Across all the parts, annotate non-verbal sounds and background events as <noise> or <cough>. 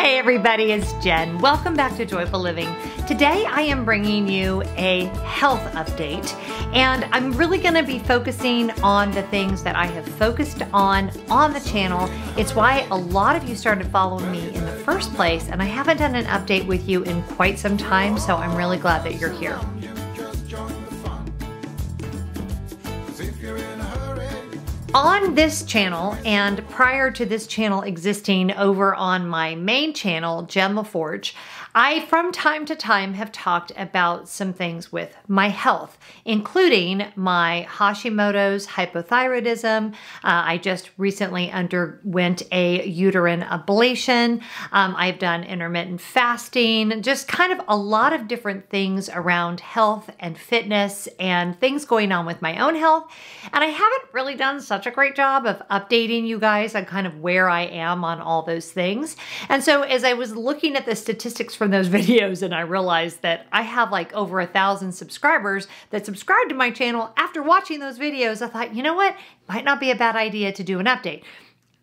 Hey everybody, it's Jen. Welcome back to Joyful Living. Today I am bringing you a health update and I'm really going to be focusing on the things that I have focused on on the channel. It's why a lot of you started following me in the first place and I haven't done an update with you in quite some time, so I'm really glad that you're here. on this channel and prior to this channel existing over on my main channel, Gemma Forge, I from time to time have talked about some things with my health, including my Hashimoto's hypothyroidism. Uh, I just recently underwent a uterine ablation. Um, I've done intermittent fasting, just kind of a lot of different things around health and fitness and things going on with my own health. And I haven't really done such such a great job of updating you guys on kind of where I am on all those things. And so as I was looking at the statistics from those <laughs> videos and I realized that I have like over a thousand subscribers that subscribe to my channel after watching those videos, I thought, you know what? Might not be a bad idea to do an update.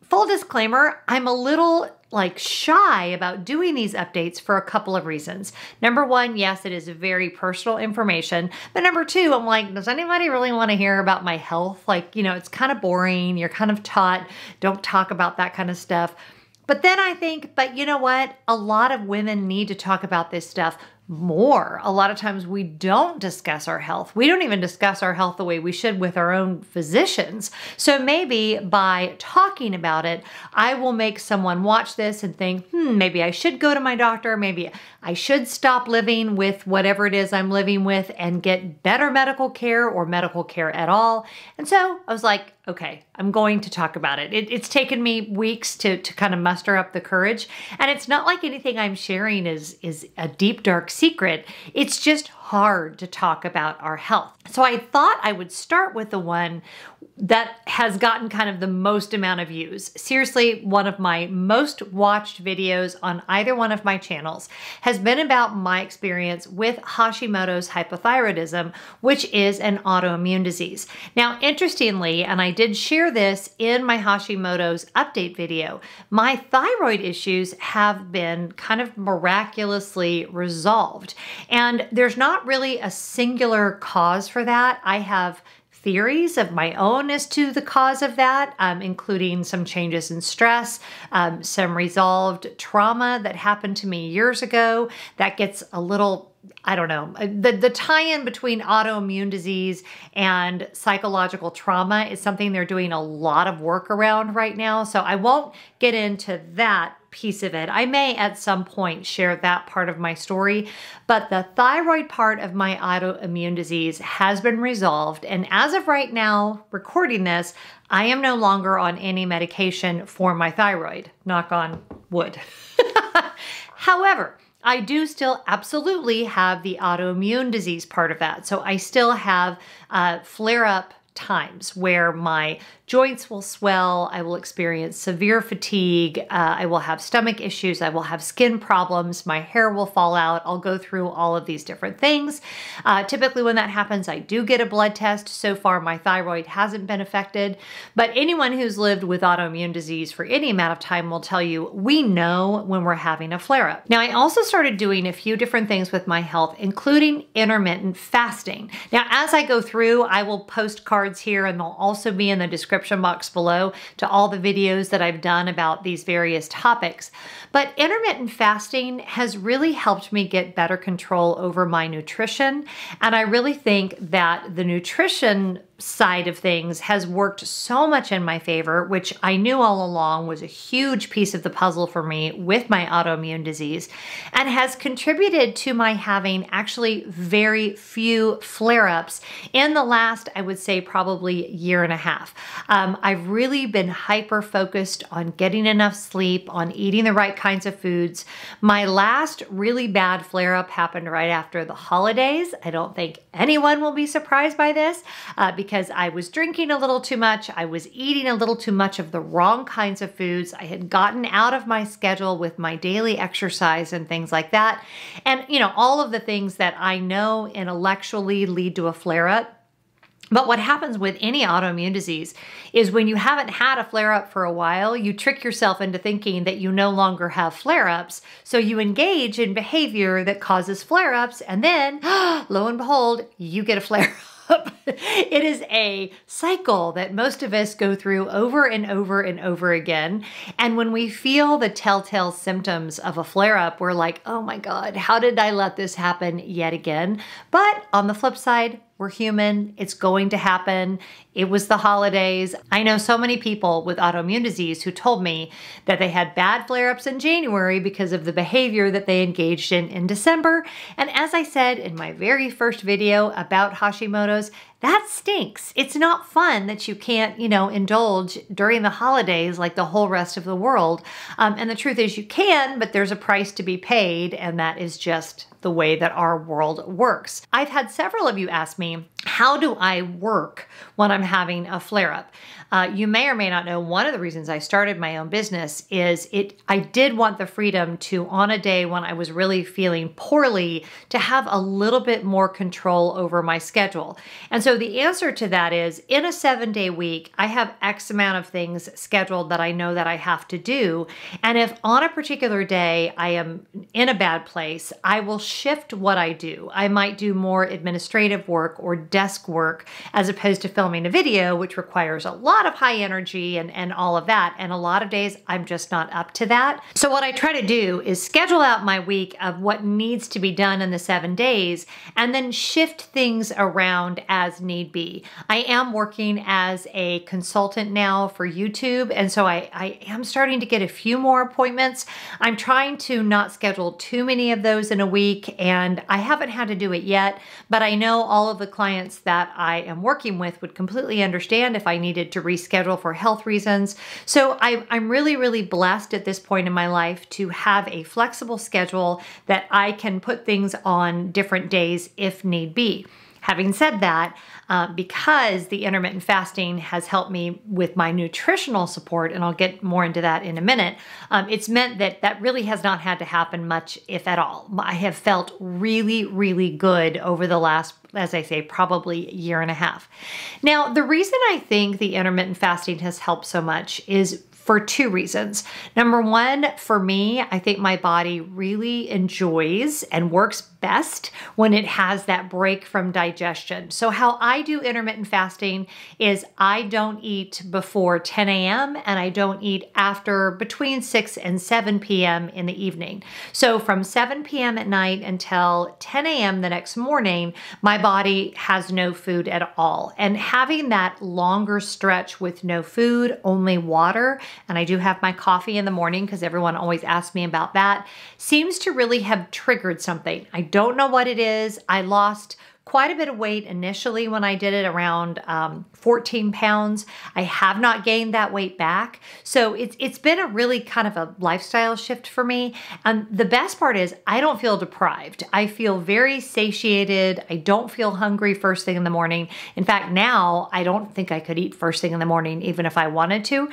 Full disclaimer, I'm a little like shy about doing these updates for a couple of reasons. Number one, yes, it is very personal information. But number two, I'm like, does anybody really want to hear about my health? Like, you know, it's kind of boring. You're kind of taught, don't talk about that kind of stuff. But then I think, but you know what? A lot of women need to talk about this stuff more. A lot of times we don't discuss our health. We don't even discuss our health the way we should with our own physicians. So maybe by talking about it, I will make someone watch this and think, hmm, maybe I should go to my doctor. Maybe I should stop living with whatever it is I'm living with and get better medical care or medical care at all. And so I was like, okay, I'm going to talk about it. it. it's taken me weeks to, to kind of muster up the courage. And it's not like anything I'm sharing is, is a deep, dark secret. It's just hard to talk about our health. So I thought I would start with the one that has gotten kind of the most amount of views. Seriously, one of my most watched videos on either one of my channels has been about my experience with Hashimoto's hypothyroidism, which is an autoimmune disease. Now, interestingly, and I did share this in my Hashimoto's update video, my thyroid issues have been kind of miraculously resolved. And there's not not really a singular cause for that. I have theories of my own as to the cause of that, um, including some changes in stress, um, some resolved trauma that happened to me years ago that gets a little I don't know, uh, the, the tie-in between autoimmune disease and psychological trauma is something they're doing a lot of work around right now. So I won't get into that piece of it. I may at some point share that part of my story, but the thyroid part of my autoimmune disease has been resolved. And as of right now, recording this, I am no longer on any medication for my thyroid. Knock on wood. <laughs> However, I do still absolutely have the autoimmune disease part of that. So I still have uh, flare up times where my joints will swell, I will experience severe fatigue, uh, I will have stomach issues, I will have skin problems, my hair will fall out. I'll go through all of these different things. Uh, typically, when that happens, I do get a blood test. So far, my thyroid hasn't been affected. But anyone who's lived with autoimmune disease for any amount of time will tell you we know when we're having a flare up. Now, I also started doing a few different things with my health, including intermittent fasting. Now, as I go through, I will post cards cards here and they'll also be in the description box below to all the videos that I've done about these various topics. But intermittent fasting has really helped me get better control over my nutrition. And I really think that the nutrition side of things has worked so much in my favor, which I knew all along was a huge piece of the puzzle for me with my autoimmune disease, and has contributed to my having actually very few flare ups in the last, I would say, probably year and a half. Um, I've really been hyper focused on getting enough sleep, on eating the right kinds of foods. My last really bad flare up happened right after the holidays. I don't think anyone will be surprised by this uh, because because I was drinking a little too much. I was eating a little too much of the wrong kinds of foods. I had gotten out of my schedule with my daily exercise and things like that. And, you know, all of the things that I know intellectually lead to a flare up. But what happens with any autoimmune disease is when you haven't had a flare up for a while, you trick yourself into thinking that you no longer have flare ups. So you engage in behavior that causes flare ups, and then <gasps> lo and behold, you get a flare up. <laughs> it is a cycle that most of us go through over and over and over again. And when we feel the telltale symptoms of a flare up, we're like, oh my God, how did I let this happen yet again? But on the flip side, we're human. It's going to happen. It was the holidays. I know so many people with autoimmune disease who told me that they had bad flare ups in January because of the behavior that they engaged in in December. And as I said in my very first video about Hashimoto's, that stinks. It's not fun that you can't, you know, indulge during the holidays like the whole rest of the world. Um, and the truth is you can, but there's a price to be paid, and that is just the way that our world works. I've had several of you ask me, how do I work when I'm having a flare up? Uh, you may or may not know one of the reasons I started my own business is it. I did want the freedom to, on a day when I was really feeling poorly, to have a little bit more control over my schedule. And so the answer to that is, in a seven day week, I have X amount of things scheduled that I know that I have to do. And if on a particular day I am in a bad place, I will shift what I do. I might do more administrative work or desk work as opposed to filming a video, which requires a lot of high energy and, and all of that. And a lot of days I'm just not up to that. So what I try to do is schedule out my week of what needs to be done in the seven days and then shift things around as need be. I am working as a consultant now for YouTube. And so I, I am starting to get a few more appointments. I'm trying to not schedule too many of those in a week and I haven't had to do it yet, but I know all of the clients clients that I am working with would completely understand if I needed to reschedule for health reasons. So I, am really, really blessed at this point in my life to have a flexible schedule that I can put things on different days if need be. Having said that, uh, because the intermittent fasting has helped me with my nutritional support, and I'll get more into that in a minute, um, it's meant that that really has not had to happen much, if at all. I have felt really, really good over the last as I say, probably a year and a half. Now, the reason I think the intermittent fasting has helped so much is for two reasons. Number one, for me, I think my body really enjoys and works best when it has that break from digestion. So, how I do intermittent fasting is I don't eat before 10 a.m. and I don't eat after between 6 and 7 p.m. in the evening. So, from 7 p.m. at night until 10 a.m. the next morning, my body has no food at all. And having that longer stretch with no food, only water, and I do have my coffee in the morning because everyone always asks me about that, seems to really have triggered something. I don't know what it is. I lost quite a bit of weight initially when I did it, around um, 14 pounds. I have not gained that weight back. So it's, it's been a really kind of a lifestyle shift for me. And the best part is I don't feel deprived. I feel very satiated. I don't feel hungry first thing in the morning. In fact, now I don't think I could eat first thing in the morning, even if I wanted to.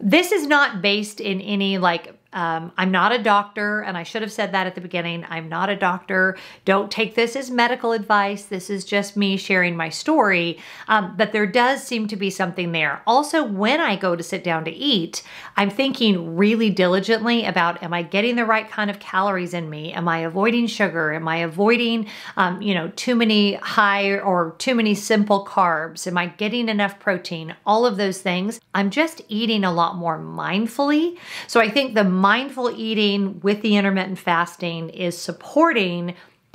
This is not based in any like um, I'm not a doctor, and I should have said that at the beginning. I'm not a doctor. Don't take this as medical advice. This is just me sharing my story. Um, but there does seem to be something there. Also, when I go to sit down to eat, I'm thinking really diligently about am I getting the right kind of calories in me? Am I avoiding sugar? Am I avoiding, um, you know, too many high or too many simple carbs? Am I getting enough protein? All of those things. I'm just eating a lot more mindfully. So I think the mindful eating with the intermittent fasting is supporting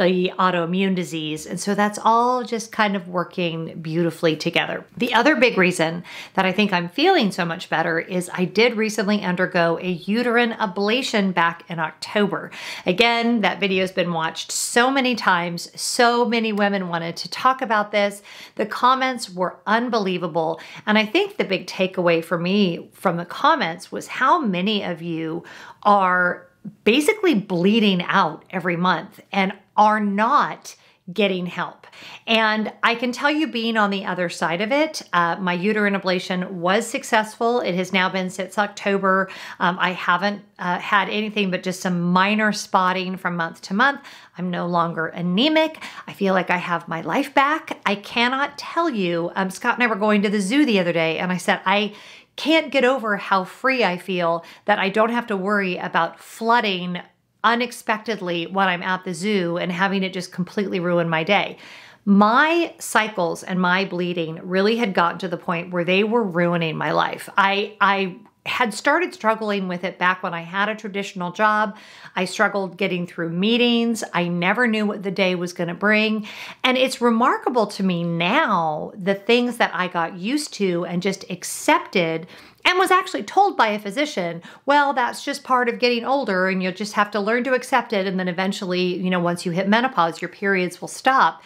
the autoimmune disease. And so that's all just kind of working beautifully together. The other big reason that I think I'm feeling so much better is I did recently undergo a uterine ablation back in October. Again, that video has been watched so many times. So many women wanted to talk about this. The comments were unbelievable. And I think the big takeaway for me from the comments was how many of you are basically bleeding out every month and are not getting help. And I can tell you, being on the other side of it, uh, my uterine ablation was successful. It has now been since October. Um, I haven't uh, had anything but just some minor spotting from month to month. I'm no longer anemic. I feel like I have my life back. I cannot tell you. Um, Scott and I were going to the zoo the other day, and I said, I can't get over how free I feel that I don't have to worry about flooding unexpectedly when I'm at the zoo and having it just completely ruin my day. My cycles and my bleeding really had gotten to the point where they were ruining my life. I I had started struggling with it back when I had a traditional job. I struggled getting through meetings. I never knew what the day was going to bring. And it's remarkable to me now the things that I got used to and just accepted and was actually told by a physician, well, that's just part of getting older and you'll just have to learn to accept it. And then eventually, you know, once you hit menopause, your periods will stop.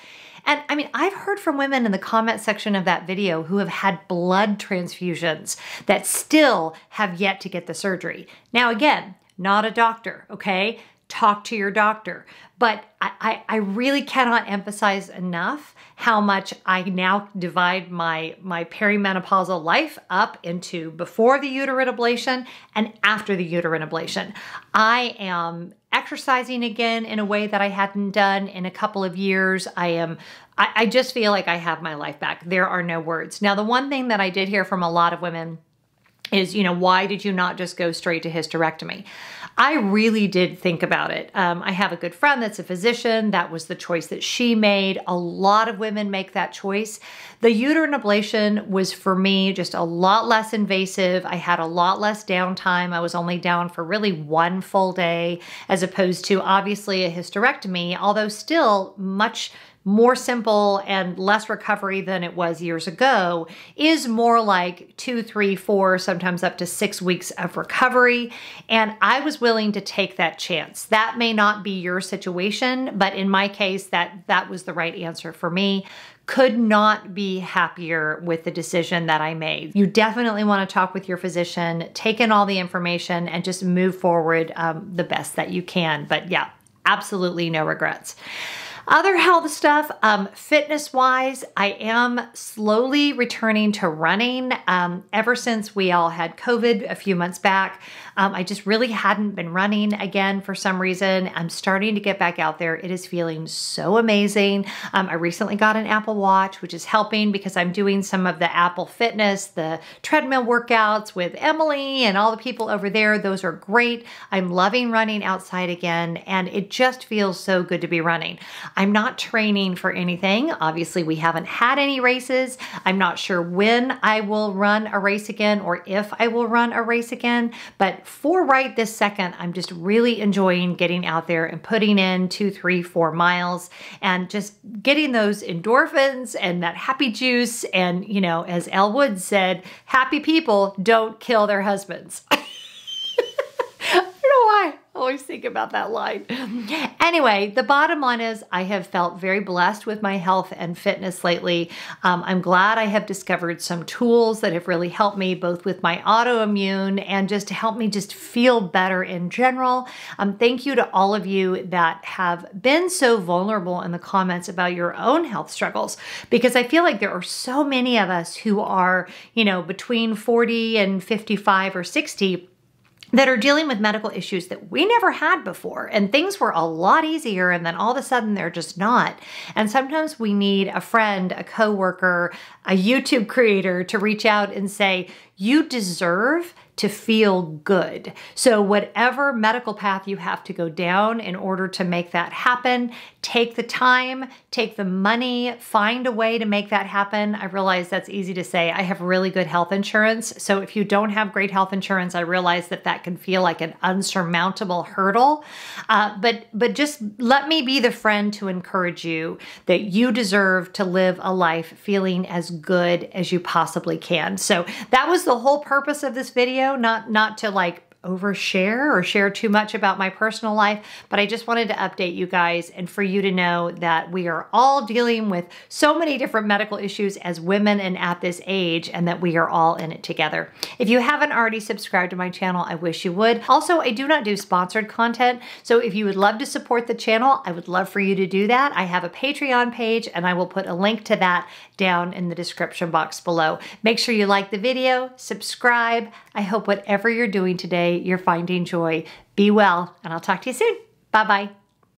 And I mean, I've heard from women in the comment section of that video who have had blood transfusions that still have yet to get the surgery. Now, again, not a doctor, okay? talk to your doctor. But I, I, really cannot emphasize enough how much I now divide my, my perimenopausal life up into before the uterine ablation and after the uterine ablation. I am exercising again in a way that I hadn't done in a couple of years. I am I, I just feel like I have my life back. There are no words. Now the one thing that I did hear from a lot of women is, you know, why did you not just go straight to hysterectomy? I really did think about it. Um, I have a good friend that's a physician. That was the choice that she made. A lot of women make that choice. The uterine ablation was for me just a lot less invasive. I had a lot less downtime. I was only down for really one full day as opposed to obviously a hysterectomy, although still much more simple and less recovery than it was years ago is more like two, three, four, sometimes up to six weeks of recovery. And I was willing to take that chance. That may not be your situation, but in my case, that, that was the right answer for me could not be happier with the decision that I made. You definitely want to talk with your physician, take in all the information, and just move forward um, the best that you can. But yeah, absolutely no regrets. Other health stuff, um, fitness wise, I am slowly returning to running. Um, ever since we all had COVID a few months back, um, I just really hadn't been running again for some reason. I'm starting to get back out there. It is feeling so amazing. Um, I recently got an Apple Watch, which is helping because I'm doing some of the Apple Fitness, the treadmill workouts with Emily and all the people over there. Those are great. I'm loving running outside again, and it just feels so good to be running. I'm not training for anything. Obviously, we haven't had any races. I'm not sure when I will run a race again or if I will run a race again. But for right this second, I'm just really enjoying getting out there and putting in two, three, four miles and just getting those endorphins and that happy juice. And, you know, as Elle Wood said, happy people don't kill their husbands. <laughs> always think about that line. Anyway, the bottom line is I have felt very blessed with my health and fitness lately. Um, I'm glad I have discovered some tools that have really helped me both with my autoimmune and just to help me just feel better in general. Um, thank you to all of you that have been so vulnerable in the comments about your own health struggles because I feel like there are so many of us who are, you know, between 40 and 55 or 60 that are dealing with medical issues that we never had before. And things were a lot easier, and then all of a sudden they're just not. And sometimes we need a friend, a coworker, a YouTube creator to reach out and say, You deserve to feel good. So, whatever medical path you have to go down in order to make that happen, take the time, take the money, find a way to make that happen. I realize that's easy to say. I have really good health insurance. So, if you don't have great health insurance, I realize that that can feel like an unsurmountable hurdle. Uh, but, but just let me be the friend to encourage you that you deserve to live a life feeling as good as you possibly can. So, that was the whole purpose of this video not not to like overshare or share too much about my personal life, but I just wanted to update you guys and for you to know that we are all dealing with so many different medical issues as women and at this age, and that we are all in it together. If you haven't already subscribed to my channel, I wish you would. Also, I do not do sponsored content, so if you would love to support the channel, I would love for you to do that. I have a Patreon page, and I will put a link to that down in the description box below. Make sure you like the video, subscribe. I hope whatever you're doing today you're finding joy. Be well, and I'll talk to you soon. Bye bye.